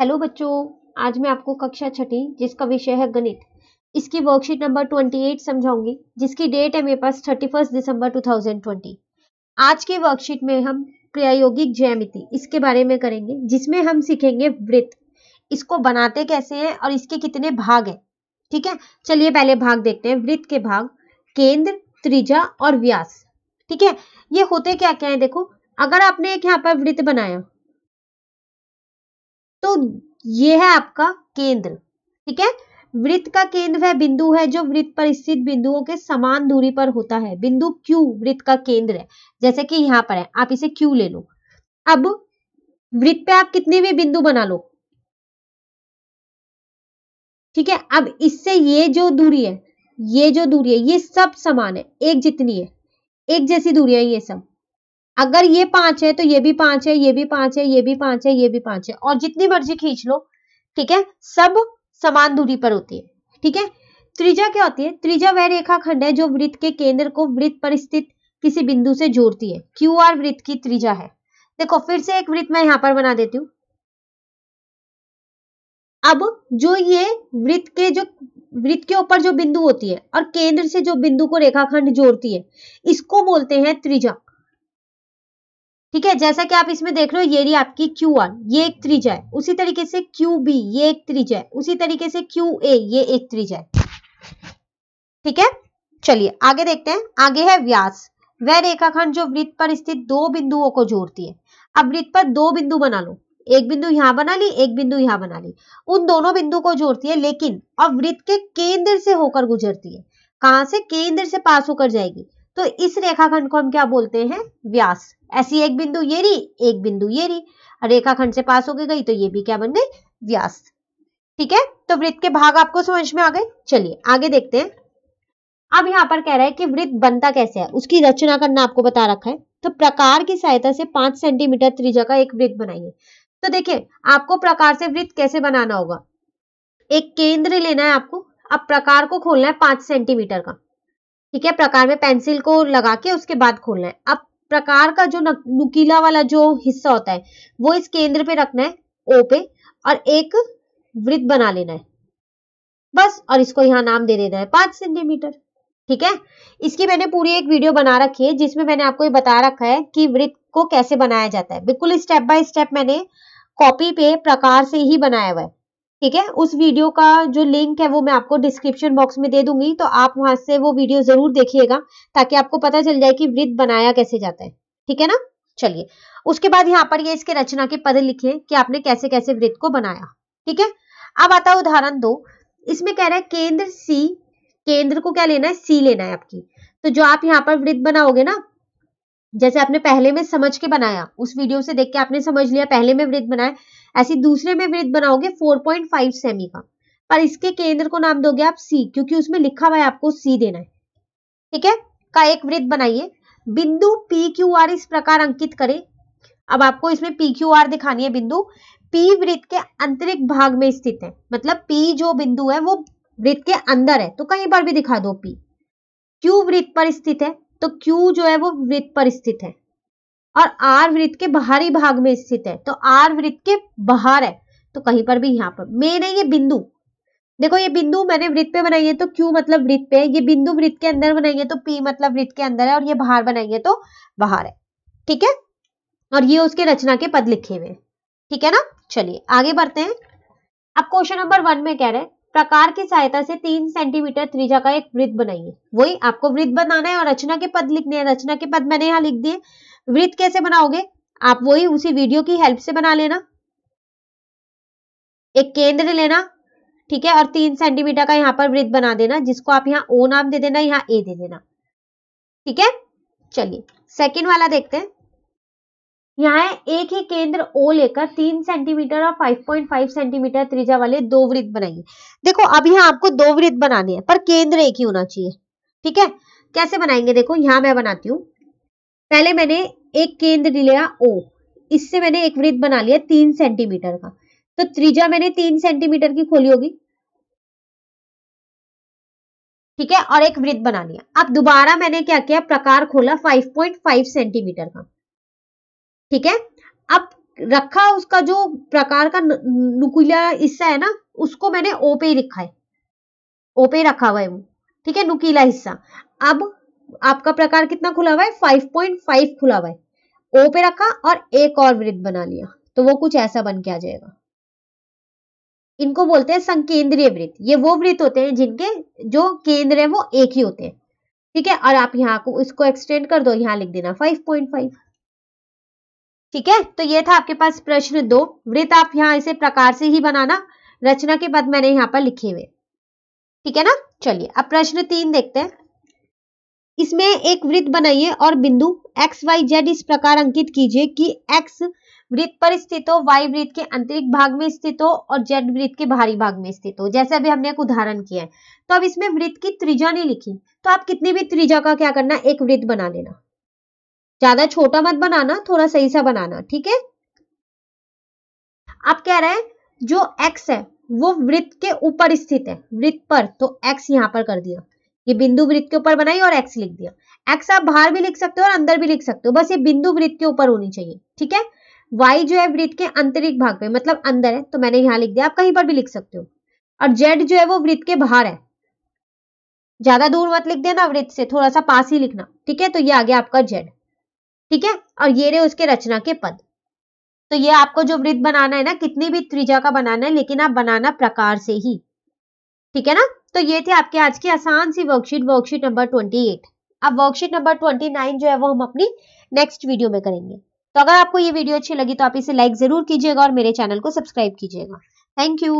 hello बच्चों आज मैं आपको कक्षा छठी जिसका विषय है गणित इसकी वर्कशीट नंबर 28 समझाऊंगी जिसकी डेट है मेरे पास 31 दिसंबर 2020 आज के वर्कशीट में हम प्रायोगिक ज्यामिति इसके बारे में करेंगे जिसमें हम सीखेंगे वृत्त इसको बनाते कैसे हैं और इसके कितने भाग हैं ठीक है चलिए पहले भाग देखते हैं वृत्त के भाग केंद्र त्रिजा और व्यास ठीक है ये होते क्या क्या है देखो अगर आपने एक यहाँ पर वृत्त बनाया तो ये है आपका केंद्र ठीक है वृत्त का केंद्र वह बिंदु है जो वृत्त पर स्थित बिंदुओं के समान दूरी पर होता है बिंदु Q वृत्त का केंद्र है जैसे कि यहां पर है आप इसे Q ले लो अब वृत्त पे आप कितने भी बिंदु बना लो ठीक है अब इससे ये जो दूरी है ये जो दूरी है ये सब समान है एक जितनी है एक जैसी दूरी है ये सब अगर ये पांच है तो ये भी पांच है ये भी पांच है ये भी पांच है ये भी पांच है और जितनी मर्जी खींच लो ठीक है सब समान दूरी पर होती है ठीक है त्रिज्या क्या होती है त्रिज्या वह रेखा खंड है जो वृत्त के केंद्र को वृत्त पर स्थित किसी बिंदु से जोड़ती है क्यू आर वृत्त की त्रिज्या है देखो फिर से एक वृत्त मैं यहां पर बना देती हूँ अब जो ये वृत्त के जो वृत्त के ऊपर जो बिंदु होती है और केंद्र से जो बिंदु को रेखाखंड जोड़ती है इसको बोलते हैं त्रिज्या ठीक है जैसा कि आप इसमें देख रहे हो ये रही आपकी Q1 ये एक त्रिज है उसी तरीके से QB ये एक त्रिज है उसी तरीके से QA ये एक त्रिज है ठीक है चलिए आगे देखते हैं आगे है व्यास वह रेखाखंड जो वृत्त पर स्थित दो बिंदुओं को जोड़ती है अब वृत्त पर दो बिंदु बना लो एक बिंदु यहां बना ली एक बिंदु यहां बना ली उन दोनों बिंदु को जोड़ती है लेकिन अब वृत्त के केंद्र से होकर गुजरती है कहां से केंद्र से पास होकर जाएगी तो इस रेखाखंड को हम क्या बोलते हैं व्यास ऐसी एक बिंदु ये रही एक बिंदु ये रही रेखाखंड से पास होके गई तो ये भी क्या बन गई व्यास ठीक है तो वृत्त के भाग आपको समझ में आ गए चलिए आगे देखते हैं अब यहाँ पर कह रहा है कि वृत्त बनता कैसे है उसकी रचना करना आपको बता रखा है तो प्रकार की सहायता से पांच सेंटीमीटर त्रिज्या का एक वृत्त बनाइए तो देखिए आपको प्रकार से वृत्त कैसे बनाना होगा एक केंद्र लेना है आपको अब प्रकार को खोलना है पांच सेंटीमीटर का ठीक है प्रकार में पेंसिल को लगा के उसके बाद खोलना है अब प्रकार का जो नुकीला वाला जो हिस्सा होता है वो इस केंद्र पे रखना है ओ पे और एक वृत्त बना लेना है बस और इसको यहाँ नाम दे देना है पांच सेंटीमीटर ठीक है इसकी मैंने पूरी एक वीडियो बना रखी है जिसमें मैंने आपको ये बता रखा है कि वृत्त को कैसे बनाया जाता है बिल्कुल स्टेप बाय स्टेप मैंने कॉपी पे प्रकार से ही बनाया हुआ है ठीक है उस वीडियो का जो लिंक है वो मैं आपको डिस्क्रिप्शन बॉक्स में दे दूंगी तो आप वहां से वो वीडियो जरूर देखिएगा ताकि आपको पता चल जाए कि वृत्त बनाया कैसे जाता है ठीक है ना चलिए उसके बाद यहाँ पर ये इसके रचना के पद लिखे कि आपने कैसे कैसे वृत्त को बनाया ठीक है अब आता है उदाहरण दो इसमें कह रहा है केंद्र सी केंद्र को क्या लेना है सी लेना है आपकी तो जो आप यहाँ पर वृत्त बनाओगे ना जैसे आपने पहले में समझ के बनाया उस वीडियो से देख के आपने समझ लिया पहले में वृत्त बनाया ऐसे दूसरे में वृत्त बनाओगे 4.5 सेमी का पर इसके केंद्र को नाम दोगे आप सी क्योंकि उसमें लिखा हुआ है आपको सी देना है ठीक है का एक वृत्त बनाइए बिंदु पी क्यू आर इस प्रकार अंकित करें अब आपको इसमें पी क्यू आर दिखानी है बिंदु पी वृत्त के आंतरिक भाग में स्थित है मतलब पी जो बिंदु है वो वृत्त के अंदर है तो कहीं पर भी दिखा दो पी क्यू वृत्त पर स्थित है तो क्यू जो है वो वृत्त पर स्थित है और आर वृत्त के बाहरी भाग में स्थित है तो आर वृत्त के बाहर है तो कहीं पर भी यहाँ पर मेन है ये बिंदु देखो ये बिंदु मैंने वृत्त पे बनाई है तो क्यू मतलब वृत्त पे है ये बिंदु वृत्त के अंदर है तो पी मतलब वृत्त के अंदर है और ये बाहर है तो बाहर है ठीक है और ये उसके रचना के पद लिखे हुए ठीक है ना चलिए आगे बढ़ते हैं अब क्वेश्चन नंबर वन में कह रहे हैं प्रकार की सहायता से तीन सेंटीमीटर त्रिज्या का एक वृत्त बनाइए वही आपको वृत्त बनाना है और रचना के पद लिखने हैं रचना के पद मैंने यहाँ लिख दिए वृत्त कैसे बनाओगे आप वही उसी वीडियो की हेल्प से बना लेना एक केंद्र लेना ठीक है और तीन सेंटीमीटर का यहाँ पर वृत्त बना देना जिसको आप यहाँ ओ नाम दे देना यहाँ ए दे देना ठीक है चलिए सेकेंड वाला देखते हैं यहाँ एक ही केंद्र ओ लेकर तीन सेंटीमीटर और 5.5 सेंटीमीटर त्रिज्या वाले दो वृत्त बनाइए देखो अब यहाँ आपको दो वृत्त बनाने हैं पर केंद्र एक ही होना चाहिए ठीक है कैसे बनाएंगे देखो यहाँ मैं बनाती हूँ पहले मैंने एक केंद्र लिया ओ इससे मैंने एक वृत्त बना लिया तीन सेंटीमीटर का तो त्रिज्या मैंने तीन सेंटीमीटर की खोली होगी ठीक है और एक वृत्त बना लिया अब दोबारा मैंने क्या किया प्रकार खोला 5.5 सेंटीमीटर का ठीक है अब रखा उसका जो प्रकार का नुकीला हिस्सा है ना उसको मैंने ओ पे ही रखा है ओ पे रखा हुआ है वो ठीक है नुकीला हिस्सा अब आपका प्रकार कितना खुला हुआ है फाइव पॉइंट फाइव खुला हुआ है ओ पे रखा और एक और वृत्त बना लिया तो वो कुछ ऐसा बन के आ जाएगा इनको बोलते हैं संकेंद्रीय वृत्त ये वो वृत्त होते हैं जिनके जो केंद्र है वो एक ही होते हैं ठीक है और आप यहाँ को इसको एक्सटेंड कर दो यहाँ लिख देना फाइव पॉइंट फाइव ठीक है तो ये था आपके पास प्रश्न दो वृत्त आप यहाँ इसे प्रकार से ही बनाना रचना के बाद मैंने यहाँ पर लिखे हुए ठीक है ना चलिए अब प्रश्न तीन देखते हैं इसमें एक वृत्त बनाइए और बिंदु एक्स वाई जेड इस प्रकार अंकित कीजिए कि एक्स वृत्त पर स्थित हो वाई वृत्त के आंतरिक भाग में स्थित हो और जेड वृत्त के बाहरी भाग में स्थित हो जैसे अभी हमने एक उदाहरण किया है तो अब इसमें वृत्त की त्रिज्या नहीं लिखी तो आप कितनी भी त्रिज्या का क्या करना एक वृत्त बना लेना ज्यादा छोटा मत बनाना थोड़ा सही सा बनाना ठीक है आप कह रहे हैं जो एक्स है वो वृत्त के ऊपर स्थित है वृत्त पर तो एक्स यहां पर कर दिया ये बिंदु वृत्त के ऊपर बनाई और एक्स लिख दिया एक्स आप बाहर भी लिख सकते हो और अंदर भी लिख सकते हो बस ये बिंदु वृत्त के ऊपर होनी चाहिए ठीक है वाई जो है वृत्त के आंतरिक भाग में मतलब अंदर है तो मैंने यहाँ लिख दिया आप कहीं पर भी लिख सकते हो और जेड जो है वो वृत्त के बाहर है ज्यादा दूर मत लिख देना वृत्त से थोड़ा सा पास ही लिखना ठीक है तो ये आ गया आपका जेड ठीक है और ये रहे उसके रचना के पद तो ये आपको जो वृत्त बनाना है ना कितनी भी त्रिजा का बनाना है लेकिन आप बनाना प्रकार से ही ठीक है ना तो ये थे आपके आज की आसान सी worksheet worksheet number twenty eight अब वर्कशीट नंबर ट्वेंटी नाइन जो है वो हम अपनी नेक्स्ट वीडियो में करेंगे तो अगर आपको ये वीडियो अच्छी लगी तो आप इसे लाइक जरूर कीजिएगा और मेरे चैनल को सब्सक्राइब कीजिएगा थैंक यू